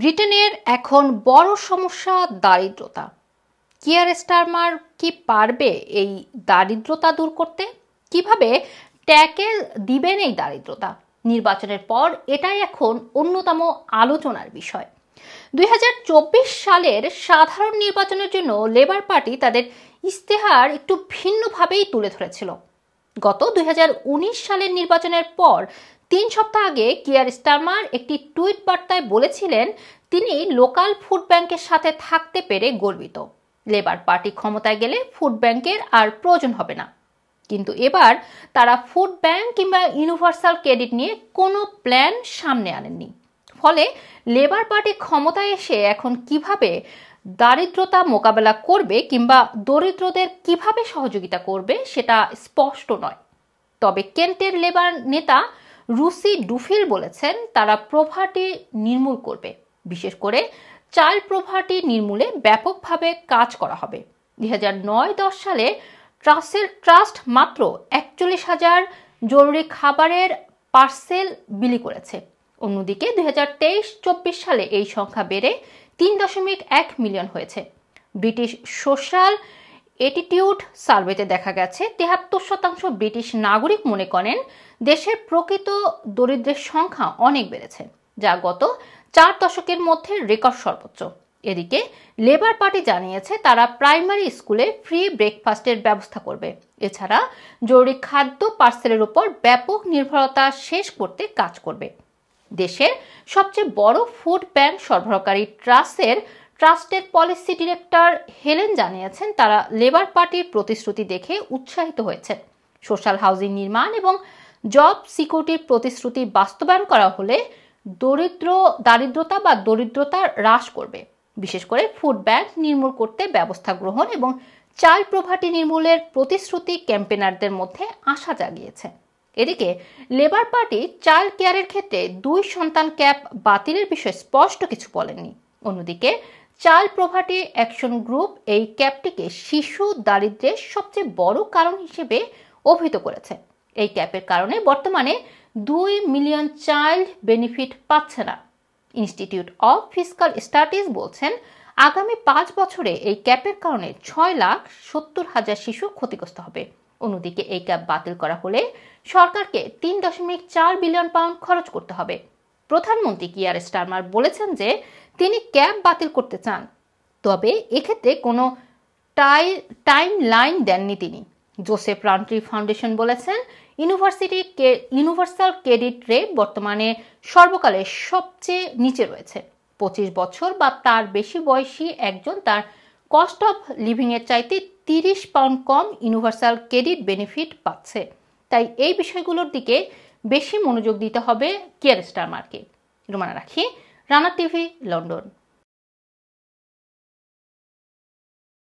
ব্রিটেনের এখন বড় সমস্যা দারিদ্রতা কিয়ার স্টারমার কি পারবে এই দারিদ্রতা দূর করতে কিভাবে ট্যাকেল দিবেন এই দারিদ্রতা নির্বাচনের পর এটাই এখন অন্যতম আলোচনার বিষয় দুই সালের সাধারণ নির্বাচনের জন্য লেবার পার্টি তাদের ইস্তেহার একটু ভিন্নভাবেই তুলে ধরেছিল গত দুই সালের নির্বাচনের পর তিন সপ্তাহ আগে কিয়ার স্টারমার একটি টুইট বার্তায় বলেছিলেন তিনি লোকাল ফুড ব্যাংকের সাথে থাকতে পেরে গর্বিত লেবার পার্টি ক্ষমতায় গেলে ফুড ব্যাংকের আর প্রয়োজন হবে না কিন্তু এবার তারা ফুড ব্যাংক কিংবা ইউনিভার্সাল ক্রেডিট নিয়ে কোনো প্ল্যান সামনে আনেননি ফলে লেবার পার্টি ক্ষমতায় এসে এখন কিভাবে দারিদ্রতা মোকাবেলা করবে কিংবা দরিদ্রদের কিভাবে সহযোগিতা করবে সেটা স্পষ্ট নয় তবে কেন্টের লেবার নেতা রুসি ডুফিল বলেছেন তারা প্রভাটি নির্মূল করবে বিশেষ করে চাল প্রভাটি নির্মূলে ব্যাপকভাবে কাজ করা হবে দুই হাজার নয় দশ সালে ট্রাসের ট্রাস্ট মাত্র একচল্লিশ হাজার জরুরি খাবারের পার্সেল বিলি করেছে অন্যদিকে দুই হাজার তেইশ চব্বিশ সালে এই সংখ্যা বেড়ে তিন দশমিক এক মিলিয়ন হয়েছে ব্রিটিশ সোশ্যাল এটিটিউড সার্ভেতে দেখা গেছে তেহাত্তর শতাংশ ব্রিটিশ নাগরিক মনে করেন দেশের প্রকৃত দরিদ্রের সংখ্যা অনেক বেড়েছে যা গত চার দশকের মধ্যে রেকর্ড সর্বোচ্চ এদিকে লেবার পার্টি জানিয়েছে তারা প্রাইমারি স্কুলে ফ্রি ব্রেকফাস্টের ব্যবস্থা করবে এছাড়া জরুরি খাদ্য পার্সেলের উপর ব্যাপক নির্ভরতা শেষ করতে কাজ করবে দেশের সবচেয়ে বড় ফুড ব্যাংক সরবরাহকারী ট্রাস্টের ট্রাস্টের পলিসি ডিরেক্টর হেলেন জানিয়েছেন তারা লেবার পার্টির প্রতিশ্রুতি দেখে উৎসাহিত হয়েছে সোশ্যাল হাউজিং নির্মাণ এবং জব সিকিউরিটির প্রতিশ্রুতি বাস্তবায়ন করা হলে দরিদ্র দারিদ্রতা বা দরিদ্রতা হ্রাস করবে বিশেষ করে ফুড ব্যাংক নির্মূল করতে ব্যবস্থা গ্রহণ এবং চাল প্রভাটি নির্মূলের প্রতিশ্রুতি ক্যাম্পেনারদের মধ্যে আশা জাগিয়েছে এদিকে লেবার পার্টি চাইল্ড কেয়ারের ক্ষেত্রে দুই সন্তান ক্যাপ বাতিলের বিষয়ে স্পষ্ট কিছু বলেনি অন্যদিকে চাইল্ড প্রভার্টি অ্যাকশন গ্রুপ এই ক্যাপটিকে শিশু দারিদ্রের সবচেয়ে বড় কারণ হিসেবে অভিহিত করেছে এই ক্যাপের কারণে বর্তমানে দুই মিলিয়ন চাইল্ড বেনিফিট পাচ্ছে না ইনস্টিটিউট অফ ফিজিক্যাল স্টাডিজ বলছেন আগামী পাঁচ বছরে এই ক্যাপের কারণে ছয় লাখ সত্তর হাজার শিশু ক্ষতিগ্রস্ত হবে অন্যদিকে এই ক্যাব বাতিল করা হলে সরকারকে তিন দশমিক চার বিলিয়ন পাউন্ড খরচ করতে হবে প্রধানমন্ত্রী কিয়ার স্টারমার বলেছেন যে তিনি ক্যাব বাতিল করতে চান তবে এক্ষেত্রে কোনো টাই টাইম লাইন দেননি তিনি জোসেফ রান্ট্রি ফাউন্ডেশন বলেছেন ইউনিভার্সিটি ইউনিভার্সাল ক্রেডিট রেট বর্তমানে সর্বকালে সবচেয়ে নিচে রয়েছে পঁচিশ বছর বা তার বেশি বয়সী একজন তার কস্ট অফ লিভিংয়ের চাইতে তিরিশ পাউন্ড কম ইউনিভার্সাল ক্রেডিট বেনিফিট পাচ্ছে তাই এই বিষয়গুলোর দিকে বেশি মনোযোগ দিতে হবে কেয়ার স্টারমার্কে রুমানা রাখি রানা টিভি লন্ডন